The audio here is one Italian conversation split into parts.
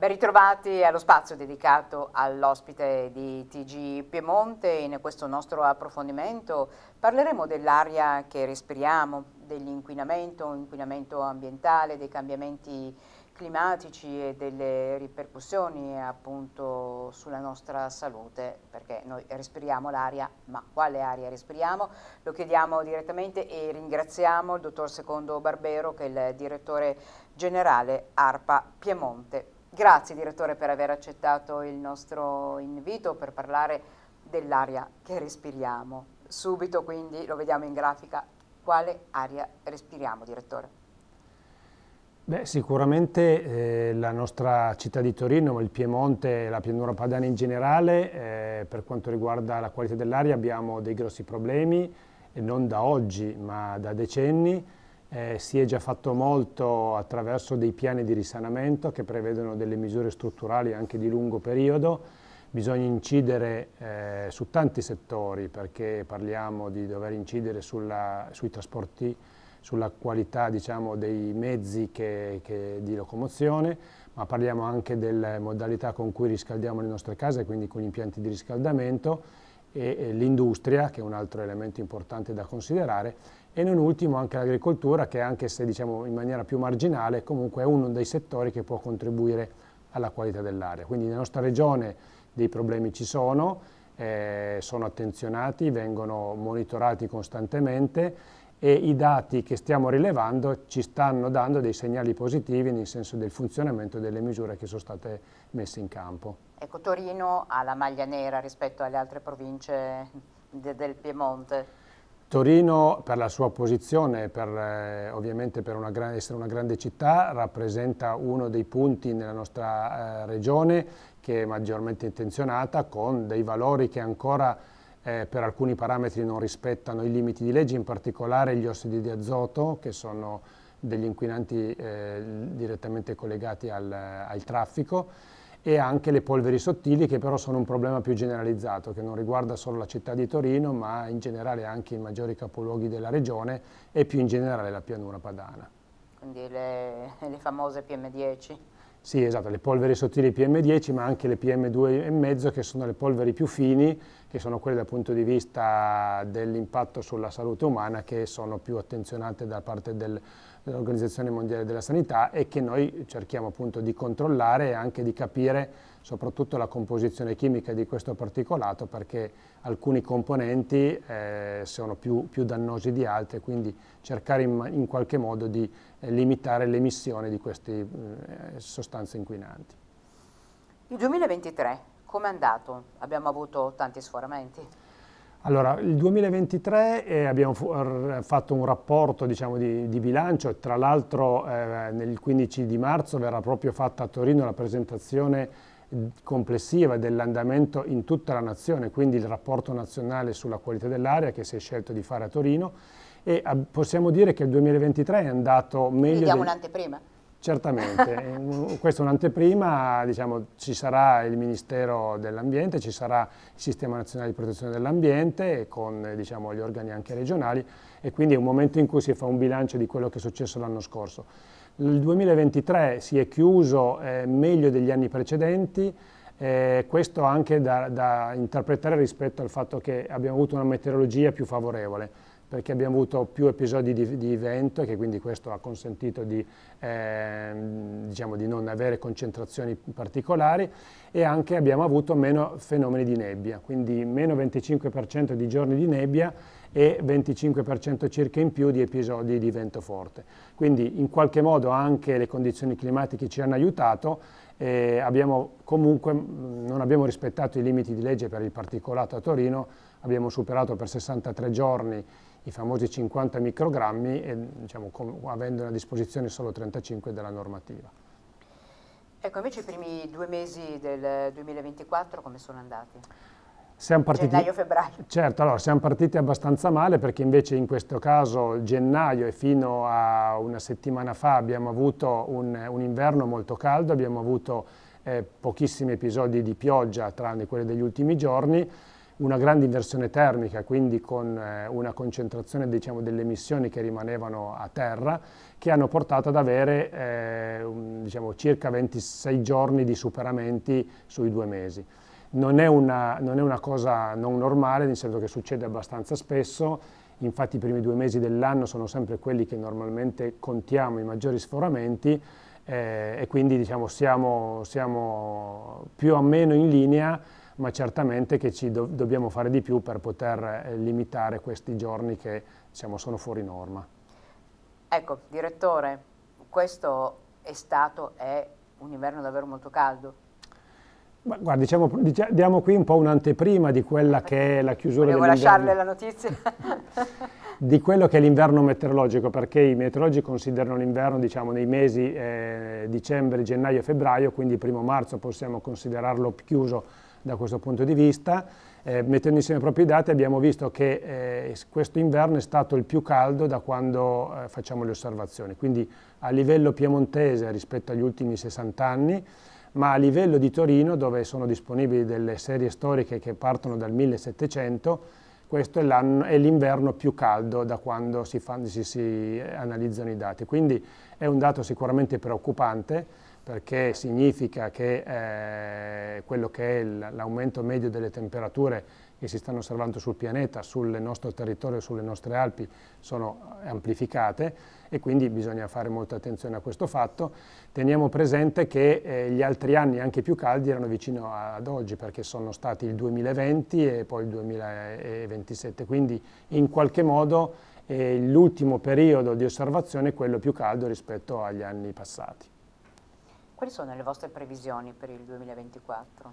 Ben ritrovati allo spazio dedicato all'ospite di TG Piemonte. In questo nostro approfondimento parleremo dell'aria che respiriamo, dell'inquinamento, inquinamento ambientale, dei cambiamenti climatici e delle ripercussioni appunto sulla nostra salute, perché noi respiriamo l'aria, ma quale aria respiriamo? Lo chiediamo direttamente e ringraziamo il dottor Secondo Barbero che è il direttore generale ARPA Piemonte. Grazie direttore per aver accettato il nostro invito per parlare dell'aria che respiriamo. Subito quindi lo vediamo in grafica quale aria respiriamo direttore. Beh, sicuramente eh, la nostra città di Torino, il Piemonte e la pianura padana in generale, eh, per quanto riguarda la qualità dell'aria abbiamo dei grossi problemi, e non da oggi ma da decenni, eh, si è già fatto molto attraverso dei piani di risanamento che prevedono delle misure strutturali anche di lungo periodo. Bisogna incidere eh, su tanti settori perché parliamo di dover incidere sulla, sui trasporti sulla qualità diciamo, dei mezzi che, che di locomozione, ma parliamo anche delle modalità con cui riscaldiamo le nostre case, quindi con impianti di riscaldamento e, e l'industria, che è un altro elemento importante da considerare, e non ultimo anche l'agricoltura che anche se diciamo in maniera più marginale comunque è uno dei settori che può contribuire alla qualità dell'aria. Quindi nella nostra regione dei problemi ci sono, eh, sono attenzionati, vengono monitorati costantemente e i dati che stiamo rilevando ci stanno dando dei segnali positivi nel senso del funzionamento delle misure che sono state messe in campo. Ecco, Torino ha la maglia nera rispetto alle altre province de del Piemonte. Torino per la sua posizione, per, eh, ovviamente per una grande, essere una grande città, rappresenta uno dei punti nella nostra eh, regione che è maggiormente intenzionata con dei valori che ancora eh, per alcuni parametri non rispettano i limiti di legge, in particolare gli ossidi di azoto che sono degli inquinanti eh, direttamente collegati al, eh, al traffico e anche le polveri sottili che però sono un problema più generalizzato che non riguarda solo la città di Torino ma in generale anche i maggiori capoluoghi della regione e più in generale la pianura padana. Quindi le, le famose PM10? Sì, esatto, le polveri sottili PM10 ma anche le PM2,5 che sono le polveri più fini, che sono quelle dal punto di vista dell'impatto sulla salute umana che sono più attenzionate da parte del, dell'Organizzazione Mondiale della Sanità e che noi cerchiamo appunto di controllare e anche di capire soprattutto la composizione chimica di questo particolato perché alcuni componenti eh, sono più, più, dannosi di altri, quindi cercare in, in qualche modo di eh, limitare l'emissione di queste eh, sostanze inquinanti. Il 2023 come è andato? Abbiamo avuto tanti sforamenti? Allora, il 2023 eh, abbiamo fatto un rapporto diciamo, di, di, bilancio, tra l'altro eh, nel 15 di marzo verrà proprio fatta a Torino la presentazione complessiva dell'andamento in tutta la nazione, quindi il rapporto nazionale sulla qualità dell'aria che si è scelto di fare a Torino e possiamo dire che il 2023 è andato meglio. Vediamo un'anteprima. Certamente, questa è un'anteprima, diciamo, ci sarà il Ministero dell'Ambiente, ci sarà il Sistema Nazionale di Protezione dell'Ambiente con diciamo, gli organi anche regionali e quindi è un momento in cui si fa un bilancio di quello che è successo l'anno scorso. Il 2023 si è chiuso eh, meglio degli anni precedenti, eh, questo anche da, da interpretare rispetto al fatto che abbiamo avuto una meteorologia più favorevole perché abbiamo avuto più episodi di, di vento e che quindi questo ha consentito di, eh, diciamo di non avere concentrazioni particolari e anche abbiamo avuto meno fenomeni di nebbia, quindi meno 25% di giorni di nebbia e 25% circa in più di episodi di vento forte. Quindi in qualche modo anche le condizioni climatiche ci hanno aiutato, eh, abbiamo comunque, non abbiamo rispettato i limiti di legge per il particolato a Torino, abbiamo superato per 63 giorni i famosi 50 microgrammi, e, diciamo, avendo a disposizione solo 35 della normativa. Ecco, invece i primi due mesi del 2024 come sono andati? Siamo partiti, gennaio, febbraio. Certo, allora siamo partiti abbastanza male perché invece in questo caso gennaio e fino a una settimana fa abbiamo avuto un, un inverno molto caldo, abbiamo avuto eh, pochissimi episodi di pioggia tranne quelli degli ultimi giorni, una grande inversione termica, quindi con eh, una concentrazione diciamo, delle emissioni che rimanevano a terra, che hanno portato ad avere eh, un, diciamo, circa 26 giorni di superamenti sui due mesi. Non è, una, non è una cosa non normale, nel senso che succede abbastanza spesso, infatti i primi due mesi dell'anno sono sempre quelli che normalmente contiamo i maggiori sforamenti, eh, e quindi diciamo, siamo, siamo, più o meno in linea ma certamente che ci do dobbiamo fare di più per poter eh, limitare questi giorni che diciamo, sono fuori norma. Ecco, direttore, questo è stato, è un inverno davvero molto caldo? Ma guarda, diciamo, diamo qui un po' un'anteprima di quella che è la chiusura dell'inverno. lasciarle la notizia. di quello che è l'inverno meteorologico, perché i meteorologi considerano l'inverno diciamo, nei mesi eh, dicembre, gennaio e febbraio, quindi primo marzo possiamo considerarlo chiuso da questo punto di vista. Eh, mettendo insieme i propri dati abbiamo visto che eh, questo inverno è stato il più caldo da quando eh, facciamo le osservazioni, quindi a livello piemontese rispetto agli ultimi 60 anni, ma a livello di Torino dove sono disponibili delle serie storiche che partono dal 1700, questo è, l'inverno più caldo da quando si, fa, si, si eh, analizzano i dati, quindi è un dato sicuramente preoccupante perché significa che eh, quello che è l'aumento medio delle temperature che si stanno osservando sul pianeta, sul nostro territorio, sulle nostre Alpi, sono amplificate e quindi bisogna fare molta attenzione a questo fatto. Teniamo presente che eh, gli altri anni, anche più caldi, erano vicino ad oggi, perché sono stati il 2020 e poi il 2027, quindi in qualche modo eh, l'ultimo periodo di osservazione è quello più caldo rispetto agli anni passati. Quali sono le vostre previsioni per il 2024?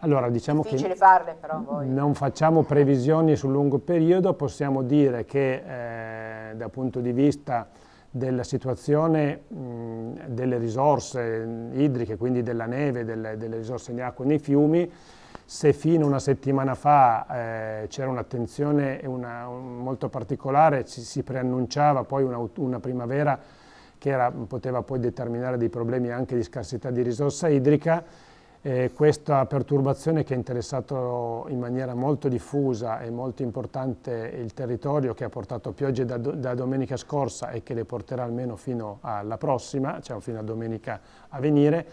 Allora, diciamo Difficile che farle, però, voi. non facciamo previsioni sul lungo periodo, possiamo dire che eh, dal punto di vista della situazione mh, delle risorse idriche, quindi della neve, delle, delle risorse di acqua nei fiumi, se fino a una settimana fa eh, c'era un'attenzione una, un, molto particolare, ci, si preannunciava poi una, una primavera che era, poteva poi determinare dei problemi anche di scarsità di risorsa idrica, eh, questa perturbazione che ha interessato in maniera molto diffusa e molto importante il territorio, che ha portato piogge da, do, da domenica scorsa e che le porterà almeno fino alla prossima, cioè fino a domenica a venire,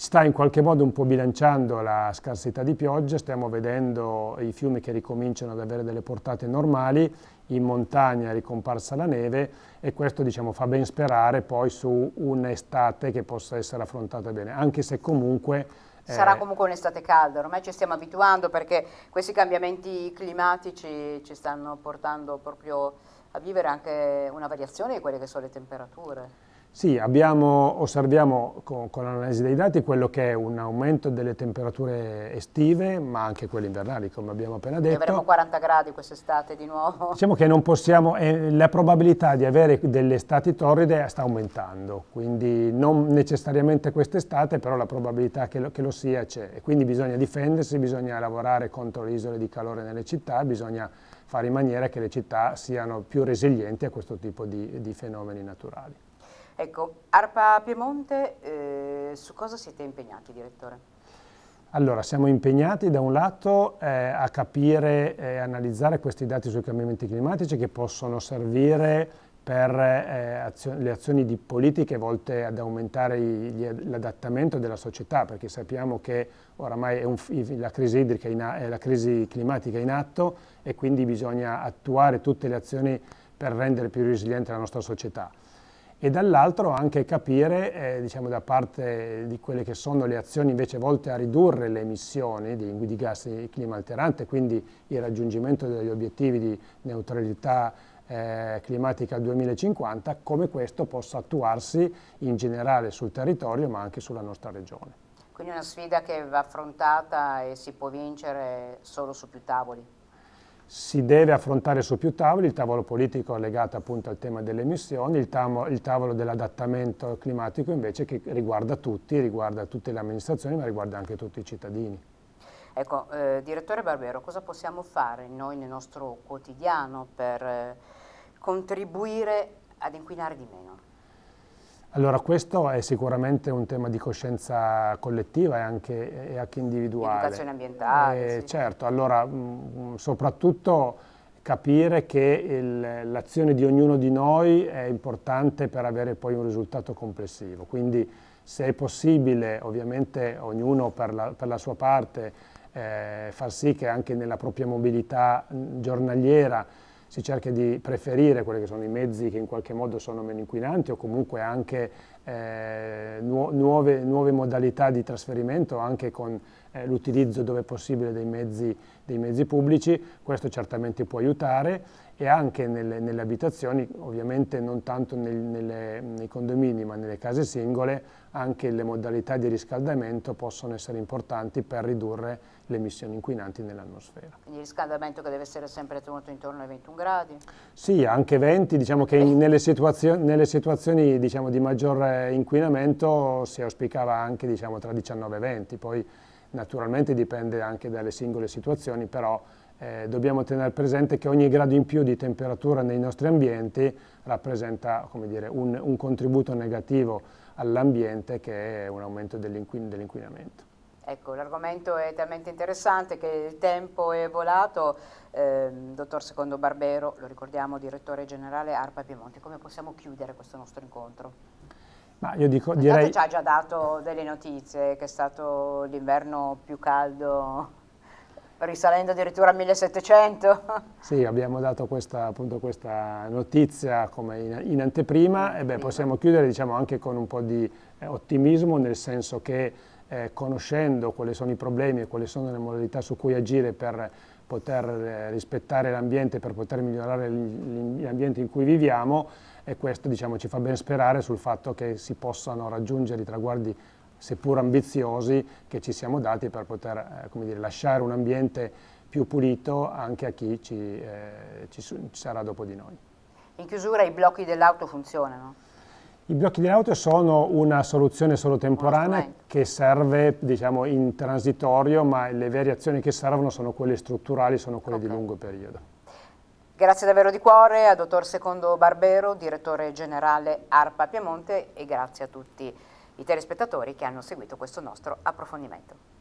sta in qualche modo un po' bilanciando la scarsità di pioggia, stiamo vedendo i fiumi che ricominciano ad avere delle portate normali, in montagna è ricomparsa la neve e questo diciamo, fa ben sperare poi su un'estate che possa essere affrontata bene, anche se comunque eh, Sarà comunque un'estate calda, ormai ci stiamo abituando perché questi cambiamenti climatici ci stanno portando proprio a vivere anche una variazione di quelle che sono le temperature. Sì, abbiamo, osserviamo con, con l'analisi dei dati quello che è un aumento delle temperature estive, ma anche quelle invernali, come abbiamo appena detto. Quindi avremo 40 gradi quest'estate di nuovo. Diciamo che non possiamo, eh, la probabilità di avere delle estati torride sta aumentando, quindi non necessariamente quest'estate, però la probabilità che lo, che lo sia c'è. E quindi bisogna difendersi, bisogna lavorare contro le isole di calore nelle città, bisogna fare in maniera che le città siano più resilienti a questo tipo di, di fenomeni naturali. Ecco, Arpa Piemonte, eh, su cosa siete impegnati, direttore? Allora, siamo impegnati da un lato eh, a capire e eh, analizzare questi dati sui cambiamenti climatici che possono servire per eh, azio le azioni di politiche volte ad aumentare l'adattamento della società, perché sappiamo che oramai la crisi, la crisi climatica è in atto e quindi bisogna attuare tutte le azioni per rendere più resiliente la nostra società e dall'altro anche capire eh, diciamo, da parte di quelle che sono le azioni invece volte a ridurre le emissioni di, di gas alterante, quindi il raggiungimento degli obiettivi di neutralità eh, climatica 2050, come questo possa attuarsi in generale sul territorio ma anche sulla nostra regione. Quindi una sfida che va affrontata e si può vincere solo su più tavoli si deve affrontare su più tavoli, il tavolo politico legato appunto al tema delle emissioni, il, tavolo, il tavolo dell'adattamento climatico invece che riguarda tutti, riguarda tutte le amministrazioni ma riguarda anche tutti i cittadini. Ecco, eh, direttore Barbero, cosa possiamo fare noi nel nostro quotidiano per eh, contribuire ad inquinare di meno? Allora questo è sicuramente un tema di coscienza collettiva e anche, e anche individuale. Educazione ambientale. Eh, sì. Certo, allora mh, mm, soprattutto capire che l'azione di ognuno di noi è importante per avere poi un risultato complessivo. Quindi se è possibile, ovviamente ognuno per la, per la sua parte, eh, far sì che anche nella propria mobilità mm, giornaliera si cerca di preferire quelli che sono i mezzi che in qualche modo sono meno inquinanti o comunque anche eh, nu nuove, nuove, modalità di trasferimento anche con eh, l'utilizzo dove possibile dei mezzi, dei mezzi pubblici, questo certamente può aiutare e anche nelle, nelle abitazioni, ovviamente non tanto nel, nelle, nei condomini ma nelle case singole, anche le modalità di riscaldamento possono essere importanti per ridurre le emissioni inquinanti nell'atmosfera. Quindi il riscaldamento che deve essere sempre tenuto intorno ai 21 gradi? Sì, anche 20, diciamo che in, eh. nelle, situazio nelle, situazioni diciamo, di maggior eh, inquinamento si auspicava anche diciamo, tra 19 e 20, poi naturalmente dipende anche dalle singole situazioni, però eh, dobbiamo tenere presente che ogni grado in più di temperatura nei nostri ambienti rappresenta dire, un, un, contributo negativo all'ambiente che è un aumento dell'inquinamento. Ecco, l'argomento è talmente interessante che il tempo è volato. Eh, dottor Secondo Barbero, lo ricordiamo, direttore generale ARPA Piemonte, come possiamo chiudere questo nostro incontro? Ma io dico, direi... Ci ha già dato delle notizie, che è stato l'inverno più caldo risalendo addirittura al 1700. Sì, abbiamo dato questa, appunto, questa notizia come in, in anteprima e beh, possiamo chiudere diciamo, anche con un po' di eh, ottimismo, nel senso che eh, conoscendo quali sono i problemi e quali sono le modalità su cui agire per poter eh, rispettare l'ambiente, per poter migliorare l'ambiente in cui viviamo e questo diciamo, ci fa ben sperare sul fatto che si possano raggiungere i traguardi seppur ambiziosi, che ci siamo dati per poter eh, dire, lasciare un ambiente più pulito anche a chi ci, eh, ci, ci sarà dopo di noi. In chiusura i blocchi dell'auto funzionano? I blocchi dell'auto sono una soluzione solo temporanea che serve diciamo, in transitorio, ma le vere azioni che servono sono quelle strutturali, sono quelle okay. di lungo periodo. Grazie davvero di cuore a dottor Secondo Barbero, direttore generale ARPA Piemonte e grazie a tutti i telespettatori che hanno seguito questo nostro approfondimento.